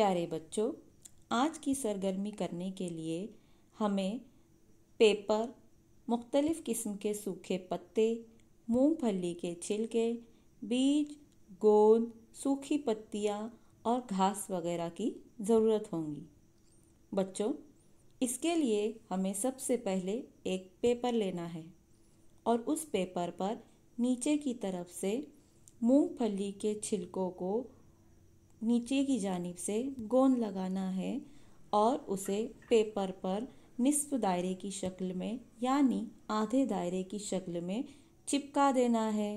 प्यारे बच्चों आज की सरगर्मी करने के लिए हमें पेपर मुख्तलिफ़ किस्म के सूखे पत्ते मूंगफली के छिलके बीज गोंद सूखी पत्तियाँ और घास वगैरह की ज़रूरत होंगी बच्चों इसके लिए हमें सबसे पहले एक पेपर लेना है और उस पेपर पर नीचे की तरफ से मूंगफली के छिलकों को नीचे की जानिब से गोंद लगाना है और उसे पेपर पर निस्फ दायरे की शक्ल में यानी आधे दायरे की शक्ल में चिपका देना है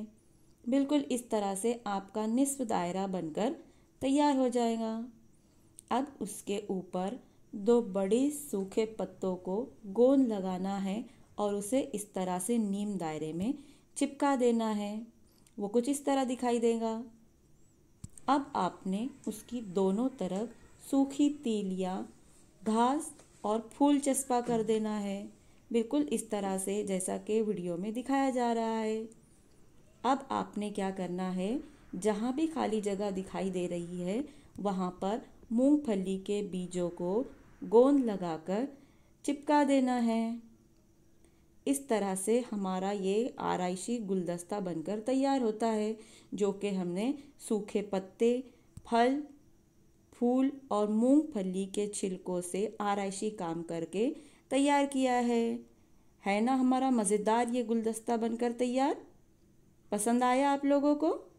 बिल्कुल इस तरह से आपका निसफ दायरा बनकर तैयार हो जाएगा अब उसके ऊपर दो बड़े सूखे पत्तों को गोंद लगाना है और उसे इस तरह से नीम दायरे में चिपका देना है वो कुछ इस तरह दिखाई देगा अब आपने उसकी दोनों तरफ सूखी तीलियाँ घास और फूल चस्पा कर देना है बिल्कुल इस तरह से जैसा कि वीडियो में दिखाया जा रहा है अब आपने क्या करना है जहाँ भी खाली जगह दिखाई दे रही है वहाँ पर मूंगफली के बीजों को गोंद लगाकर चिपका देना है इस तरह से हमारा ये आरइशी गुलदस्ता बनकर तैयार होता है जो कि हमने सूखे पत्ते फल फूल और मूंगफली के छिलकों से आरइशी काम करके तैयार किया है है ना हमारा मज़ेदार ये गुलदस्ता बनकर तैयार पसंद आया आप लोगों को